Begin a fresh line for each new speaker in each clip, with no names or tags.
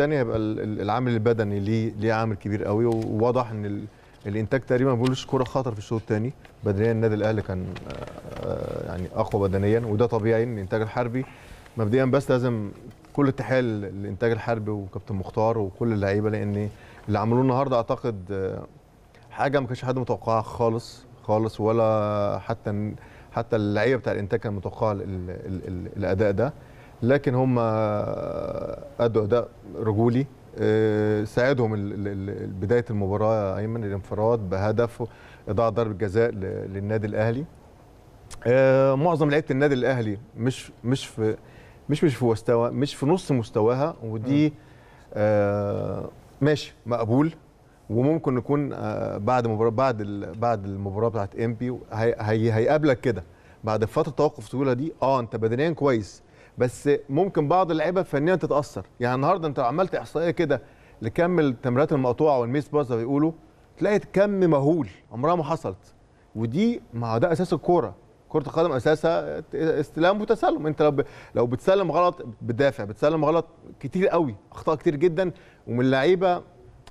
الثاني هيبقى العامل البدني ليه ليه عامل كبير قوي وواضح ان الانتاج تقريبا ما بيقولوش كوره خطر في الشوط الثاني بدنيا النادي الاهلي كان آه، يعني اقوى بدنيا وده طبيعي ان الانتاج الحربي مبدئيا بس لازم كل التحيه للانتاج الحربي وكابتن مختار وكل اللعيبه لان اللي عملوه النهارده اعتقد آه، حاجه ما كانش حد متوقعها خالص خالص ولا حتى حتى اللعيبه بتاع الانتاج كان متوقع الاداء ده لكن هم ادوا اداء رجولي آه، ساعدهم بدايه المباراه ايمن الانفراد بهدف اضاعه ضربه جزاء للنادي الاهلي آه، معظم لعيبه النادي الاهلي مش مش في مش مش في مستوى مش في نص مستواها ودي آه، ماشي مقبول وممكن نكون بعد مباراه بعد بعد المباراه بتاعت امبي هيقابلك كده بعد فتره توقف طويله دي اه انت بدنيا كويس بس ممكن بعض اللعيبه فنيا تتاثر يعني النهارده انت لو عملت احصائيه كده لكم التمريرات المقطوعه والميس باز زي بيقولوا تلاقي كم مهول عمرها ما حصلت ودي ما ده اساس الكوره كره القدم اساسها استلام وتسلم انت لو لو بتسلم غلط بتدافع بتسلم غلط كتير قوي اخطاء كتير جدا ومن اللعيبه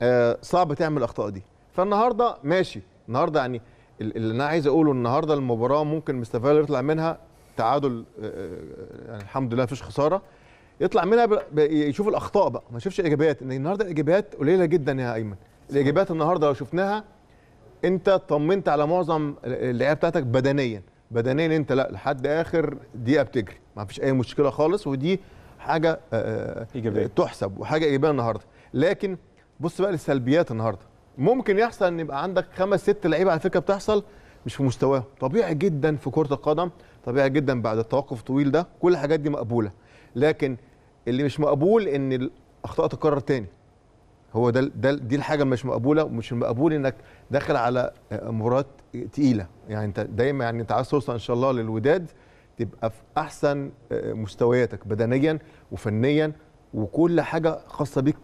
آه، صعب تعمل الاخطاء دي فالنهارده ماشي النهارده يعني اللي انا عايز اقوله النهارده المباراه ممكن مستفاد يطلع منها تعادل آه، آه، آه، يعني الحمد لله فيش خساره يطلع منها يشوف الاخطاء بقى ما يشوفش الاجابات ان النهارده الاجابات قليله جدا يا ايمن الاجابات النهارده لو شفناها انت طمنت على معظم اللعيبه بتاعتك بدنيا بدنيا انت لا لحد اخر دقيقه بتجري ما فيش اي مشكله خالص ودي حاجه إيجابية. تحسب وحاجه ايجابيه النهارده لكن بص بقى للسلبيات النهارده ممكن يحصل ان يبقى عندك خمس ست لعيبه على فكره بتحصل مش في مستواهم طبيعي جدا في كره القدم طبيعي جدا بعد التوقف الطويل ده كل الحاجات دي مقبوله لكن اللي مش مقبول ان الاخطاء تتكرر تاني هو ده ده دي الحاجه مش مقبوله ومش مقبول انك داخل على آه، مباريات تقيله يعني انت دايما يعني انت عايز توصل ان شاء الله للوداد تبقى في احسن آه، مستوياتك بدنيا وفنيا وكل حاجه خاصه بيك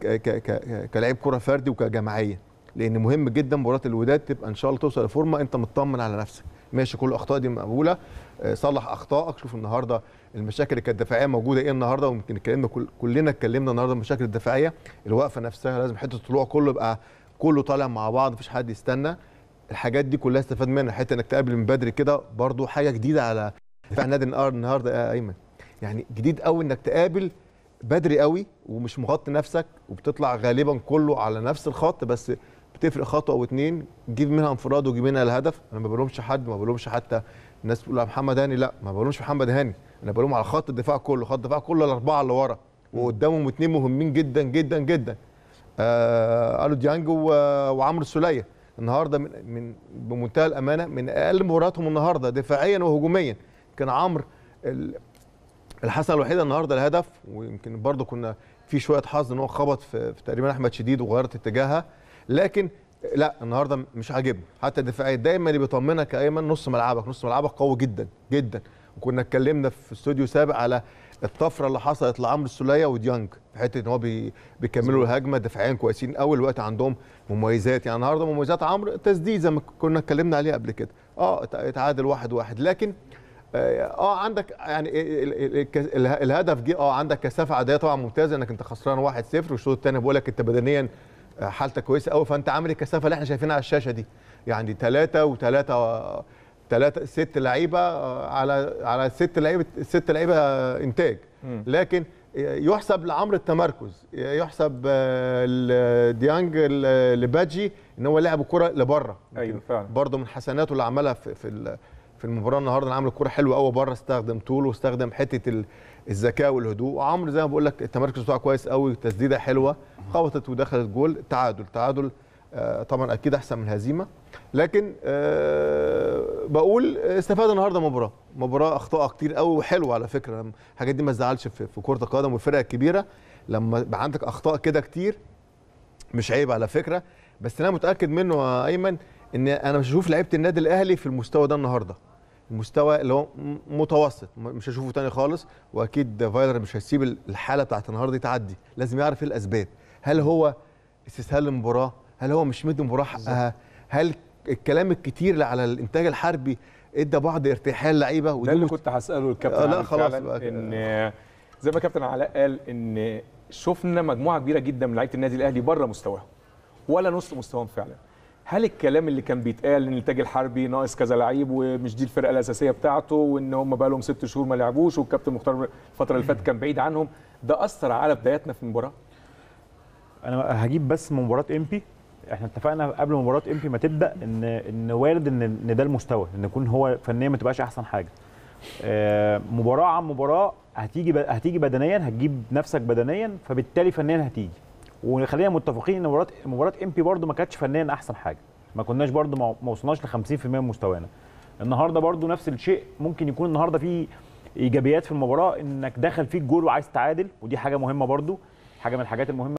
كلاعب كره فردي وكجماعيه لان مهم جدا مباراه الوداد تبقى ان شاء الله توصل لفورمه انت مطمن على نفسك ماشي كل الاخطاء دي مقبوله آه، صلح اخطائك شوف النهارده المشاكل اللي كانت دفاعيه موجوده ايه النهارده ويمكن اتكلمنا كل... كلنا اتكلمنا النهارده المشاكل الدفاعيه الوقفه نفسها لازم حته الطلوع كله يبقى كله طالع مع بعض مفيش حد يستنى الحاجات دي كلها استفاد منها حته انك تقابل من بدري كده برضو حاجه جديده على دفاع نادي النهارده يا آه، ايمن يعني جديد قوي انك تقابل بدري قوي ومش مغطي نفسك وبتطلع غالبا كله على نفس الخط بس بتفرق خطوه او اتنين جيب منها انفراد وجيب منها الهدف انا ما بلومش حد ما بلومش حتى الناس بتقول محمد هاني لا ما بلومش محمد هاني انا بلوم على خط الدفاع كله خط الدفاع كله الاربعه اللي ورا وقدامهم اتنين مهمين جدا جدا جدا آه الو ديانج وعمرو السوليه النهارده من, من بمنتهى الامانه من اقل مباراتهم النهارده دفاعيا وهجوميا كان عمرو الحسنه الوحيده النهارده الهدف ويمكن برضه كنا في شويه حظ ان هو خبط في, في تقريبا احمد شديد وغيرت اتجاهها لكن لا النهارده مش عاجبني حتى دفاعيا دايما اللي بيطمنك ايمن نص ملعبك نص ملعبك قوي جدا جدا وكنا اتكلمنا في استوديو سابق على الطفره اللي حصلت لعمرو السوليه وديانج في حته ان هو بي... بيكملوا الهجمه دفاعيا كويسين قوي وقت عندهم مميزات يعني النهارده مميزات عمرو تسديد زي ما كنا اتكلمنا عليه قبل كده اه اتعادل واحد واحد لكن اه, آه، عندك يعني الهدف جه اه عندك كثافه عاديه طبعا ممتازه انك انت خسران 1-0 والشوط الثاني بقول لك انت بدنيا حالتك كويسه قوي فانت عامل الكثافه إيه اللي احنا شايفينها على الشاشه دي يعني ثلاثه وثلاثه ثلاثه ست لعيبه آه، على على ست لعيبه ست لعيبه آه، انتاج لكن يحسب لعمرو التمركز يحسب آه، ديانج لباجي ان هو لعب كره لبره ايوه فعلا برضه من حسناته اللي عملها في في في المباراه النهارده انا عامل الكوره حلوه قوي بره استخدم طوله واستخدم حته الذكاء والهدوء وعمرو زي ما بقول لك التمركز بتاعه كويس قوي وتسديده حلوه خبطت ودخلت جول تعادل تعادل آه، طبعا اكيد احسن من الهزيمه لكن أه بقول استفاد النهارده مباراه مباراه اخطاء كتير قوي وحلوه على فكره الحاجات دي ما تزعلش في, كره القدم والفرق الكبيره لما يبقى عندك اخطاء كده كتير مش عيب على فكره بس انا متاكد منه يا ايمن ان انا مش هشوف لعيبه النادي الاهلي في المستوى ده النهارده مستوى اللي هو متوسط مش هشوفه تاني خالص واكيد فايلر مش هيسيب الحاله بتاعت النهارده دي تعدي لازم يعرف ايه الاسباب هل هو استسهال المباراه هل هو مش مدي المباراه حقها آه، هل الكلام الكتير على الانتاج الحربي ادى بعض ارتحال لعيبه ده اللي كنت هساله الكابتن آه، لا خلاص ان زي ما كابتن علاء قال ان شفنا مجموعه كبيره جدا من لعيبه النادي الاهلي بره مستواهم ولا نص مستواهم فعلا هل الكلام اللي كان بيتقال ان التاج الحربي ناقص كذا لعيب ومش دي الفرقه الاساسيه بتاعته وان هم بقى لهم ست شهور ما لعبوش والكابتن مختار الفتره اللي فاتت كان بعيد عنهم ده اثر على بداياتنا في المباراه؟ انا هجيب بس من مباراه امبي احنا اتفقنا قبل مباراه امبي ما تبدا ان ان وارد ان ان ده المستوى ان يكون هو فنيا ما تبقاش احسن حاجه آه، مباراه عن مباراه هتيجي هتيجي بدنيا هتجيب نفسك بدنيا فبالتالي فنيا هتيجي وخلينا متفقين ان مباراه مباراه ام بي برده ما كانتش فنيا احسن حاجه ما كناش برده ما وصلناش ل 50% من مستوانا النهارده برده نفس الشيء ممكن يكون النهارده في ايجابيات في المباراه انك دخل فيك جول وعايز تعادل ودي حاجه مهمه برده حاجه من الحاجات المهمه